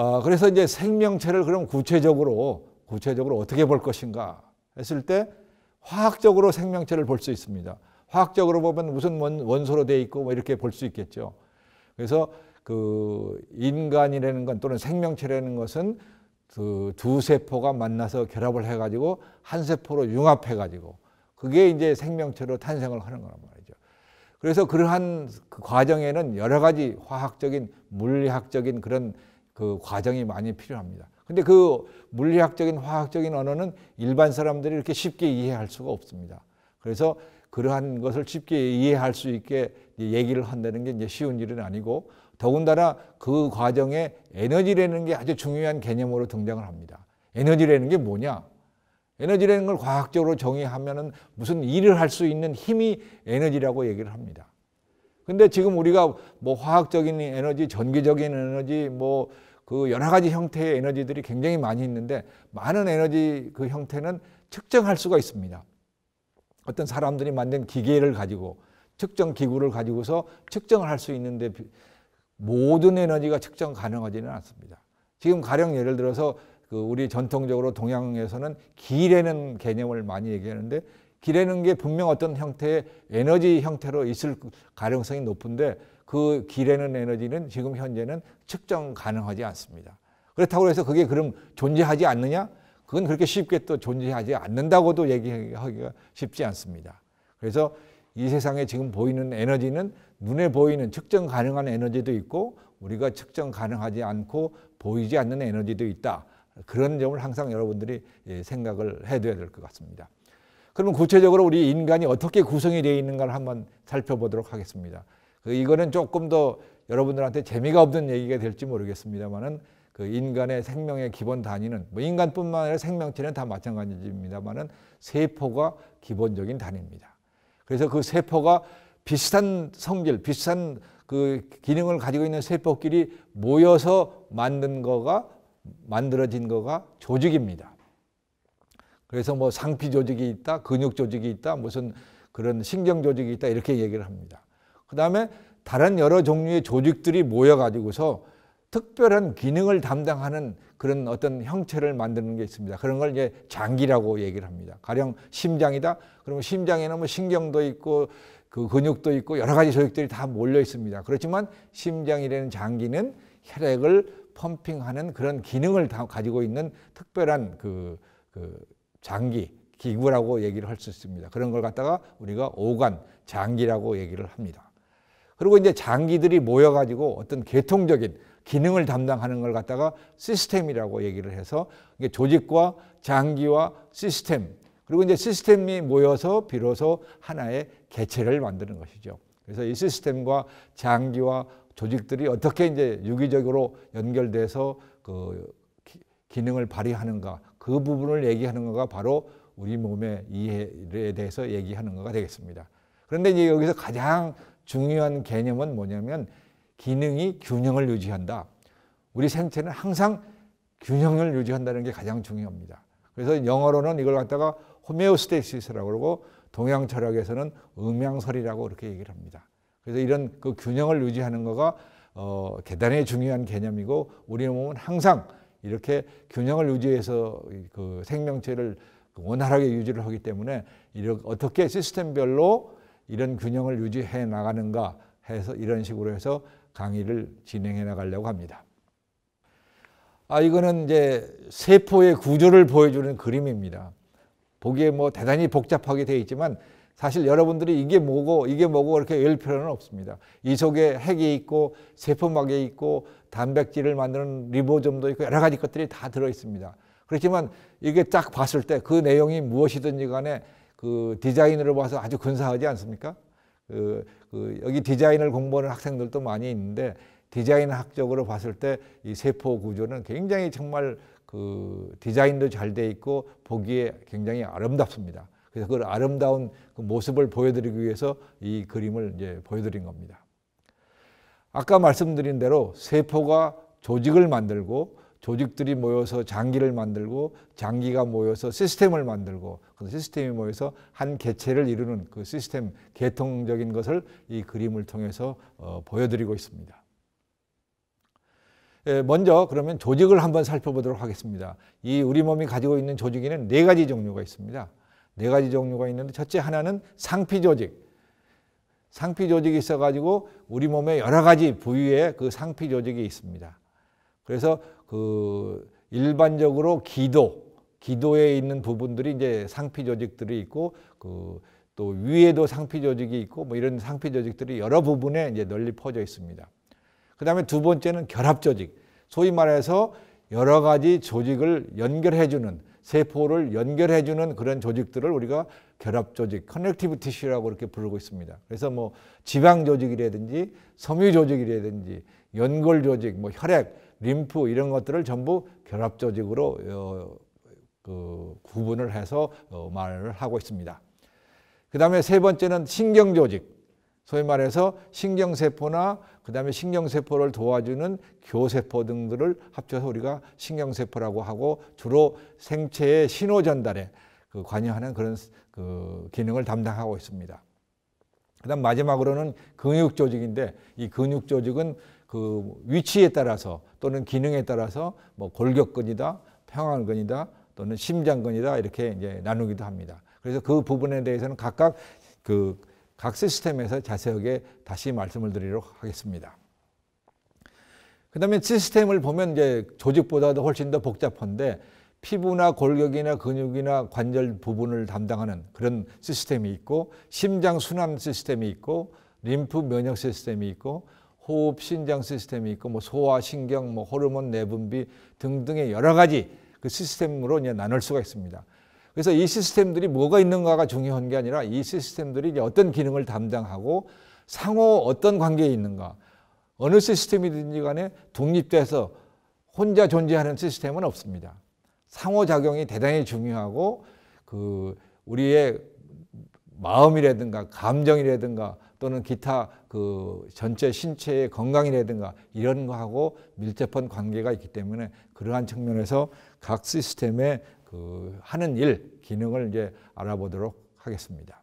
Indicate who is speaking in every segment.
Speaker 1: 어, 그래서 이제 생명체를 그럼 구체적으로 구체적으로 어떻게 볼 것인가 했을 때 화학적으로 생명체를 볼 수 있습니다. 화학적으로 보면 무슨 원소로 돼 있고 뭐 이렇게 볼 수 있겠죠. 그래서 그 인간이라는 건 또는 생명체라는 것은 그 두 세포가 만나서 결합을 해가지고 한 세포로 융합해가지고 그게 이제 생명체로 탄생을 하는 거란 말이죠. 그래서 그러한 그 과정에는 여러 가지 화학적인 물리학적인 그런 그 과정이 많이 필요합니다. 근데 그 물리학적인 화학적인 언어는 일반 사람들이 이렇게 쉽게 이해할 수가 없습니다. 그래서 그러한 것을 쉽게 이해할 수 있게 얘기를 한다는 게 이제 쉬운 일은 아니고 더군다나 그 과정에 에너지라는 게 아주 중요한 개념으로 등장을 합니다. 에너지라는 게 뭐냐? 에너지라는 걸 과학적으로 정의하면은 무슨 일을 할 수 있는 힘이 에너지라고 얘기를 합니다. 근데 지금 우리가 뭐 화학적인 에너지, 전기적인 에너지, 뭐그 여러 가지 형태의 에너지들이 굉장히 많이 있는데 많은 에너지 그 형태는 측정할 수가 있습니다. 어떤 사람들이 만든 기계를 가지고 측정 기구를 가지고서 측정을 할 수 있는데 모든 에너지가 측정 가능하지는 않습니다. 지금 가령 예를 들어서 그 우리 전통적으로 동양에서는 기라는 개념을 많이 얘기하는데 기라는 게 분명 어떤 형태의 에너지 형태로 있을 가능성이 높은데 그기르는 에너지는 지금 현재는 측정 가능하지 않습니다. 그렇다고 해서 그게 그럼 존재하지 않느냐? 그건 그렇게 쉽게 또 존재하지 않는다고도 얘기하기가 쉽지 않습니다. 그래서 이 세상에 지금 보이는 에너지는 눈에 보이는 측정 가능한 에너지도 있고 우리가 측정 가능하지 않고 보이지 않는 에너지도 있다. 그런 점을 항상 여러분들이 예, 생각을 해둬야 될 것 같습니다. 그러면 구체적으로 우리 인간이 어떻게 구성이 되어 있는가를 한번 살펴보도록 하겠습니다. 이거는 조금 더 여러분들한테 재미가 없는 얘기가 될지 모르겠습니다만은 그 인간의 생명의 기본 단위는 뭐 인간뿐만 아니라 생명체는 다 마찬가지입니다만은 세포가 기본적인 단위입니다. 그래서 그 세포가 비슷한 성질, 비슷한 그 기능을 가지고 있는 세포끼리 모여서 만든 거가 만들어진 거가 조직입니다. 그래서 뭐 상피 조직이 있다, 근육 조직이 있다, 무슨 그런 신경 조직이 있다 이렇게 얘기를 합니다. 그 다음에 다른 여러 종류의 조직들이 모여가지고서 특별한 기능을 담당하는 그런 어떤 형체를 만드는 게 있습니다. 그런 걸 이제 장기라고 얘기를 합니다. 가령 심장이다? 그러면 심장에는 뭐 신경도 있고 그 근육도 있고 여러 가지 조직들이 다 몰려 있습니다. 그렇지만 심장이라는 장기는 혈액을 펌핑하는 그런 기능을 다 가지고 있는 특별한 그, 그 장기, 기구라고 얘기를 할 수 있습니다. 그런 걸 갖다가 우리가 오간, 장기라고 얘기를 합니다. 그리고 이제 장기들이 모여가지고 어떤 계통적인 기능을 담당하는 걸 갖다가 시스템이라고 얘기를 해서 이게 조직과 장기와 시스템 그리고 이제 시스템이 모여서 비로소 하나의 개체를 만드는 것이죠. 그래서 이 시스템과 장기와 조직들이 어떻게 이제 유기적으로 연결돼서 그 기능을 발휘하는가 그 부분을 얘기하는 거가 바로 우리 몸의 이해에 대해서 얘기하는 거가 되겠습니다. 그런데 이제 여기서 가장 중요한 개념은 뭐냐면 기능이 균형을 유지한다. 우리 생체는 항상 균형을 유지한다는 게 가장 중요합니다. 그래서 영어로는 이걸 갖다가 호메오스테시스라고 그러고 동양 철학에서는 음양설이라고 그렇게 얘기를 합니다. 그래서 이런 그 균형을 유지하는 거가 어, 대단히 중요한 개념이고 우리 몸은 항상 이렇게 균형을 유지해서 그 생명체를 원활하게 유지를 하기 때문에 이렇게 어떻게 시스템별로 이런 균형을 유지해 나가는가 해서 이런 식으로 해서 강의를 진행해 나가려고 합니다. 아, 이거는 이제 세포의 구조를 보여주는 그림입니다. 보기에 뭐 대단히 복잡하게 되어 있지만 사실 여러분들이 이게 뭐고 이게 뭐고 그렇게 열 필요는 없습니다. 이 속에 핵이 있고 세포막이 있고 단백질을 만드는 리보점도 있고 여러 가지 것들이 다 들어 있습니다. 그렇지만 이게 딱 봤을 때 그 내용이 무엇이든지 간에 그 디자인으로 봐서 아주 근사하지 않습니까? 그, 그 여기 디자인을 공부하는 학생들도 많이 있는데 디자인학적으로 봤을 때 이 세포 구조는 굉장히 정말 그 디자인도 잘 돼 있고 보기에 굉장히 아름답습니다. 그래서 그 아름다운 그 모습을 보여드리기 위해서 이 그림을 이제 보여드린 겁니다. 아까 말씀드린 대로 세포가 조직을 만들고 조직들이 모여서 장기를 만들고 장기가 모여서 시스템을 만들고 그 시스템이 모여서 한 개체를 이루는 그 시스템 개통적인 것을 이 그림을 통해서 어, 보여드리고 있습니다. 예, 먼저 그러면 조직을 한번 살펴보도록 하겠습니다. 이 우리 몸이 가지고 있는 조직에는 네 가지 종류가 있습니다. 네 가지 종류가 있는데 첫째 하나는 상피 조직. 상피 조직이 있어가지고 우리 몸의 여러 가지 부위에 그 상피 조직이 있습니다. 그래서 그 일반적으로 기도, 기도에 있는 부분들이 이제 상피 조직들이 있고 그 또 위에도 상피 조직이 있고 뭐 이런 상피 조직들이 여러 부분에 이제 널리 퍼져 있습니다. 그다음에 두 번째는 결합 조직. 소위 말해서 여러 가지 조직을 연결해 주는 세포를 연결해 주는 그런 조직들을 우리가 결합 조직, 커넥티브 티슈라고 이렇게 부르고 있습니다. 그래서 뭐 지방 조직이라든지 섬유 조직이라든지 연골 조직, 뭐 혈액 림프 이런 것들을 전부 결합조직으로 어, 그 구분을 해서 어, 말을 하고 있습니다. 그 다음에 세 번째는 신경조직. 소위 말해서 신경세포나 그 다음에 신경세포를 도와주는 교세포 등들을 합쳐서 우리가 신경세포라고 하고 주로 생체의 신호 전달에 그 관여하는 그런 그 기능을 담당하고 있습니다. 그 다음 마지막으로는 근육조직인데 이 근육조직은 그 위치에 따라서 또는 기능에 따라서 뭐 골격근이다, 평안근이다, 또는 심장근이다 이렇게 이제 나누기도 합니다. 그래서 그 부분에 대해서는 각각 그 각 시스템에서 자세하게 다시 말씀을 드리도록 하겠습니다. 그다음에 시스템을 보면 이제 조직보다도 훨씬 더 복잡한데 피부나 골격이나 근육이나 관절 부분을 담당하는 그런 시스템이 있고 심장 순환 시스템이 있고 림프 면역 시스템이 있고 호흡 신장 시스템이 있고 뭐 소화 신경 뭐 호르몬 내분비 등등의 여러 가지 그 시스템으로 이제 나눌 수가 있습니다. 그래서 이 시스템들이 뭐가 있는가가 중요한 게 아니라 이 시스템들이 이제 어떤 기능을 담당하고 상호 어떤 관계에 있는가 어느 시스템이든지 간에 독립돼서 혼자 존재하는 시스템은 없습니다. 상호작용이 대단히 중요하고 그 우리의 마음이라든가 감정이라든가 또는 기타 그 전체 신체의 건강이라든가 이런 거하고 밀접한 관계가 있기 때문에 그러한 측면에서 각 시스템의 그 하는 일 기능을 이제 알아보도록 하겠습니다.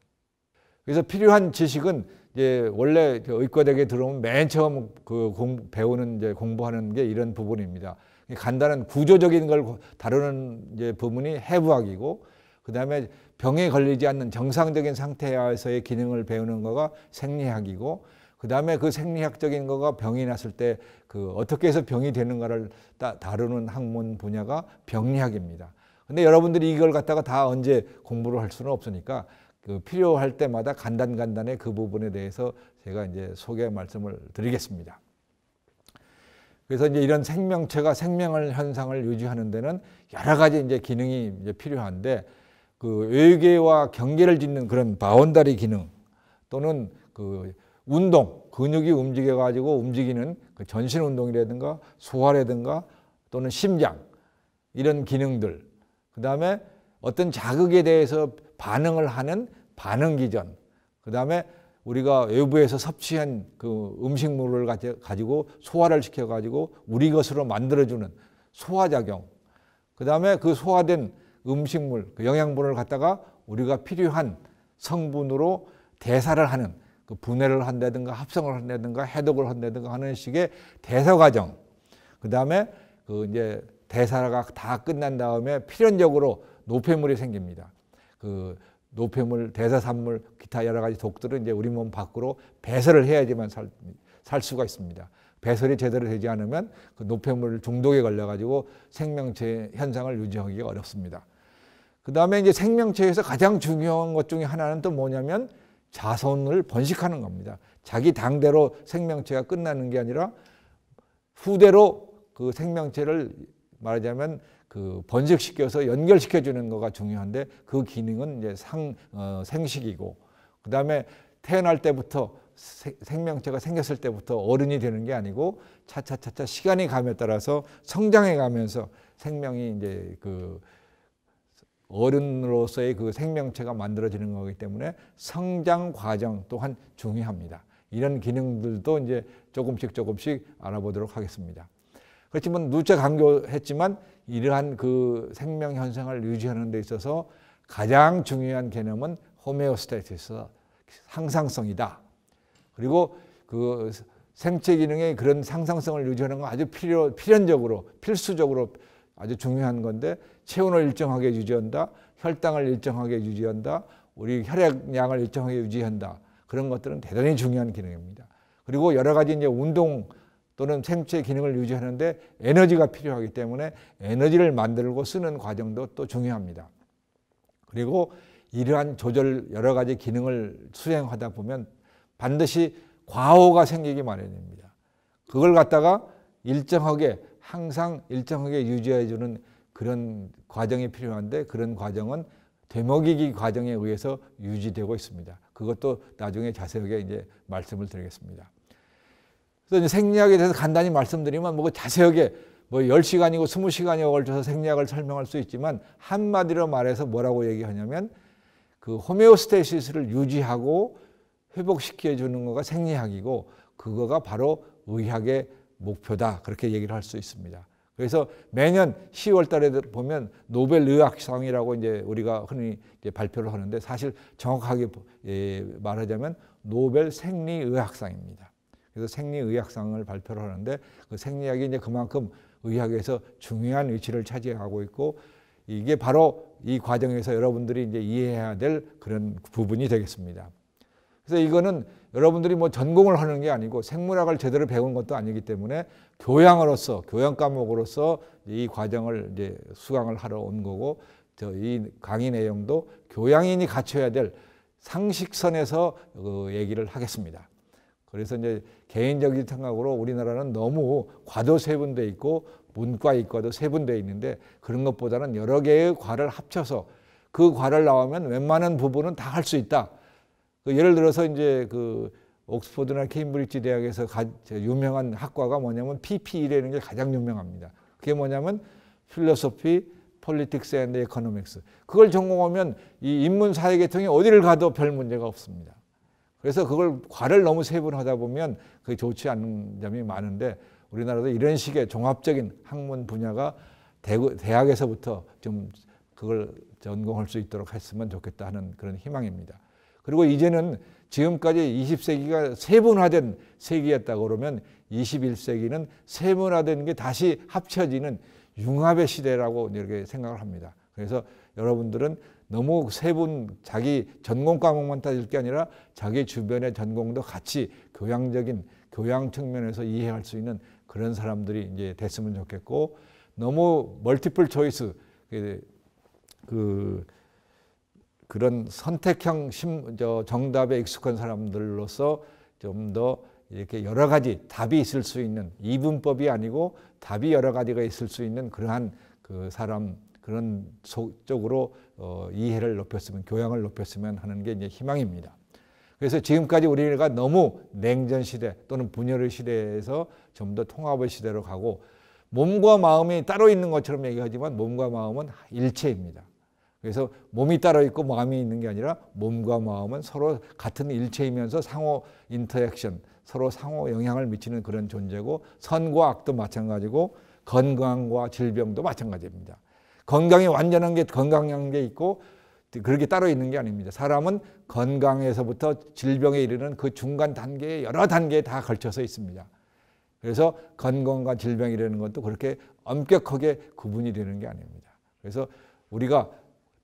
Speaker 1: 그래서 필요한 지식은 이제 원래 의과대학에 들어오면 맨 처음 그 공, 배우는 이제 공부하는 게 이런 부분입니다. 간단한 구조적인 걸 다루는 이제 부분이 해부학이고 그 다음에 병에 걸리지 않는 정상적인 상태에서의 기능을 배우는 거가 생리학이고 그 다음에 그 생리학적인 거가 병이 났을 때 그 어떻게 해서 병이 되는가를 따, 다루는 학문 분야가 병리학입니다. 근데 여러분들이 이걸 갖다가 다 언제 공부를 할 수는 없으니까 그 필요할 때마다 간단간단히 그 부분에 대해서 제가 이제 소개 말씀을 드리겠습니다. 그래서 이제 이런 생명체가 생명을 현상을 유지하는 데는 여러 가지 이제 기능이 이제 필요한데 그 외계와 경계를 짓는 그런 바운다리 기능 또는 그 운동 근육이 움직여 가지고 움직이는 그 전신 운동이라든가 소화라든가 또는 심장 이런 기능들 그다음에 어떤 자극에 대해서 반응을 하는 반응 기전 그다음에 우리가 외부에서 섭취한 그 음식물을 가지고 소화를 시켜 가지고 우리 것으로 만들어 주는 소화 작용 그다음에 그 소화된 음식물, 그 영양분을 갖다가 우리가 필요한 성분으로 대사를 하는 그 분해를 한다든가 합성을 한다든가 해독을 한다든가 하는 식의 대사 과정. 그다음에 그 이제 대사가 다 끝난 다음에 필연적으로 노폐물이 생깁니다. 그 노폐물, 대사산물, 기타 여러 가지 독들은 이제 우리 몸 밖으로 배설을 해야지만 살, 살 수가 있습니다. 배설이 제대로 되지 않으면 그 노폐물 중독에 걸려가지고 생명체 현상을 유지하기 어렵습니다. 그 다음에 이제 생명체에서 가장 중요한 것 중에 하나는 또 뭐냐면 자손을 번식하는 겁니다. 자기 당대로 생명체가 끝나는 게 아니라 후대로 그 생명체를 말하자면 그 번식시켜서 연결시켜 주는 거가 중요한데 그 기능은 이제 상, 어, 생식이고 그 다음에 태어날 때부터 세, 생명체가 생겼을 때부터 어른이 되는 게 아니고 차차차차 시간이 감에 따라서 성장해 가면서 생명이 이제 그 어른으로서의 그 생명체가 만들어지는 거기 때문에 성장 과정 또한 중요합니다. 이런 기능들도 이제 조금씩 조금씩 알아보도록 하겠습니다. 그렇지만 누차 강조했지만 이러한 그 생명 현상을 유지하는 데 있어서 가장 중요한 개념은 호메오스타시스 상상성이다. 그리고 그 생체 기능의 그런 상상성을 유지하는 건 아주 필요 필연적으로 필수적으로 아주 중요한 건데 체온을 일정하게 유지한다. 혈당을 일정하게 유지한다. 우리 혈액량을 일정하게 유지한다. 그런 것들은 대단히 중요한 기능입니다. 그리고 여러 가지 이제 운동 또는 생체 기능을 유지하는데 에너지가 필요하기 때문에 에너지를 만들고 쓰는 과정도 또 중요합니다. 그리고 이러한 조절 여러 가지 기능을 수행하다 보면 반드시 과오가 생기기 마련입니다. 그걸 갖다가 일정하게 항상 일정하게 유지해 주는 그런 과정이 필요한데 그런 과정은 되먹이기 과정에 의해서 유지되고 있습니다. 그것도 나중에 자세하게 이제 말씀을 드리겠습니다. 그래서 생리학에 대해서 간단히 말씀드리면 뭐 그 자세하게 뭐 10시간이고 20시간에 걸쳐서 생리학을 설명할 수 있지만 한마디로 말해서 뭐라고 얘기하냐면 그 호메오스테시스를 유지하고 회복시켜 주는 거가 생리학이고 그거가 바로 의학의 목표다. 그렇게 얘기를 할 수 있습니다. 그래서 매년 10월 달에 보면 노벨 의학상이라고 이제 우리가 흔히 이제 발표를 하는데 사실 정확하게 예, 말하자면 노벨 생리의학상입니다. 그래서 생리의학상을 발표를 하는데 그 생리학이 이제 그만큼 의학에서 중요한 위치를 차지하고 있고 이게 바로 이 과정에서 여러분들이 이제 이해해야 될 그런 부분이 되겠습니다. 그래서 이거는 여러분들이 뭐 전공을 하는 게 아니고 생물학을 제대로 배운 것도 아니기 때문에 교양으로서 교양 과목으로서 이 과정을 이제 수강을 하러 온 거고 저이 강의 내용도 교양인이 갖춰야 될 상식선에서 그 얘기를 하겠습니다. 그래서 이제 개인적인 생각으로 우리나라는 너무 과도 세분돼 있고 문과 이과도 세분돼 있는데 그런 것보다는 여러 개의 과를 합쳐서 그 과를 나오면 웬만한 부분은 다 할 수 있다. 그 예를 들어서 이제 그 옥스퍼드나 케임브리지 대학에서 가, 유명한 학과가 뭐냐면 PPE라는 게 가장 유명합니다. 그게 뭐냐면 필로소피, 폴리틱스 앤드 에코노믹스. 그걸 전공하면 이 인문 사회 계통이 어디를 가도 별 문제가 없습니다. 그래서 그걸 과를 너무 세분하다 보면 그게 좋지 않은 점이 많은데 우리나라도 이런 식의 종합적인 학문 분야가 대구, 대학에서부터 좀 그걸 전공할 수 있도록 했으면 좋겠다 하는 그런 희망입니다. 그리고 이제는 지금까지 20세기가 세분화된 세기였다고 그러면 21세기는 세분화된 게 다시 합쳐지는 융합의 시대라고 이렇게 생각을 합니다. 그래서 여러분들은 너무 세분 자기 전공 과목만 따질 게 아니라 자기 주변의 전공도 같이 교양적인 교양 측면에서 이해할 수 있는 그런 사람들이 이제 됐으면 좋겠고 너무 멀티플 초이스 그, 그 그런 선택형 심, 저 정답에 익숙한 사람들로서 좀 더 이렇게 여러 가지 답이 있을 수 있는 이분법이 아니고 답이 여러 가지가 있을 수 있는 그러한 그 사람 그런 쪽으로 어, 이해를 높였으면 교양을 높였으면 하는 게 이제 희망입니다. 그래서 지금까지 우리가 너무 냉전 시대 또는 분열의 시대에서 좀 더 통합의 시대로 가고 몸과 마음이 따로 있는 것처럼 얘기하지만 몸과 마음은 일체입니다. 그래서 몸이 따로 있고 마음이 있는 게 아니라 몸과 마음은 서로 같은 일체이면서 상호 인터액션, 서로 상호 영향을 미치는 그런 존재고 선과 악도 마찬가지고 건강과 질병도 마찬가지입니다. 건강이 완전한 게 건강한 게 있고 그렇게 따로 있는 게 아닙니다. 사람은 건강에서부터 질병에 이르는 그 중간 단계에 여러 단계에 다 걸쳐서 있습니다. 그래서 건강과 질병이라는 것도 그렇게 엄격하게 구분이 되는 게 아닙니다. 그래서 우리가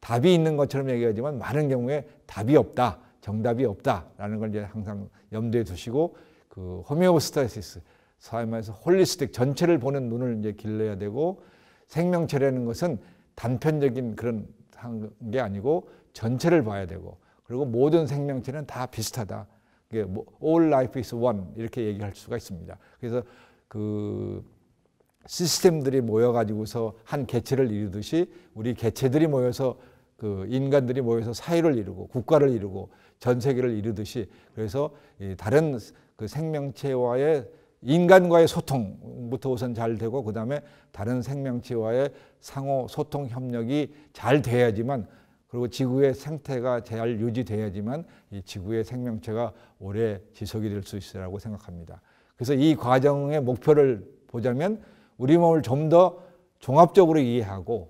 Speaker 1: 답이 있는 것처럼 얘기하지만 많은 경우에 답이 없다, 정답이 없다라는 걸 이제 항상 염두에 두시고 그 호메오스타시스 사회에서 홀리스틱 전체를 보는 눈을 이제 길러야 되고 생명체라는 것은 단편적인 그런 게 아니고 전체를 봐야 되고 그리고 모든 생명체는 다 비슷하다. 이게 뭐 all life is one 이렇게 얘기할 수가 있습니다. 그래서 그 시스템들이 모여 가지고서 한 개체를 이루듯이 우리 개체들이 모여서 그 인간들이 모여서 사회를 이루고 국가를 이루고 전 세계를 이루듯이 그래서 다른 그 생명체와의 인간과의 소통부터 우선 잘 되고 그다음에 다른 생명체와의 상호 소통 협력이 잘 돼야지만 그리고 지구의 생태가 잘 유지돼야지만 이 지구의 생명체가 오래 지속이 될 수 있으라고 생각합니다. 그래서 이 과정의 목표를 보자면 우리 몸을 좀 더 종합적으로 이해하고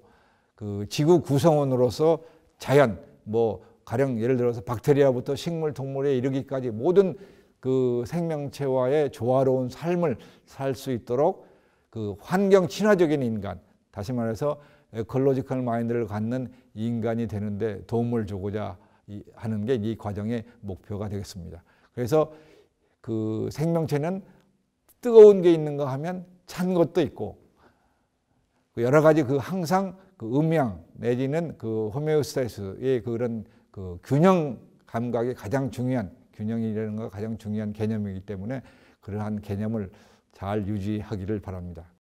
Speaker 1: 그 지구 구성원으로서 자연 뭐 가령 예를 들어서 박테리아부터 식물 동물에 이르기까지 모든 그 생명체와의 조화로운 삶을 살 수 있도록 그 환경 친화적인 인간 다시 말해서 에컬로지컬 마인드를 갖는 인간이 되는데 도움을 주고자 하는 게 이 과정의 목표가 되겠습니다. 그래서 그 생명체는 뜨거운 게 있는가 하면 찬 것도 있고 그 여러 가지 그 항상 그 음양 내지는 그 호메오스타스의 그런 그 균형 감각이 가장 중요한 균형이라는 거 가장 중요한 개념이기 때문에 그러한 개념을 잘 유지하기를 바랍니다.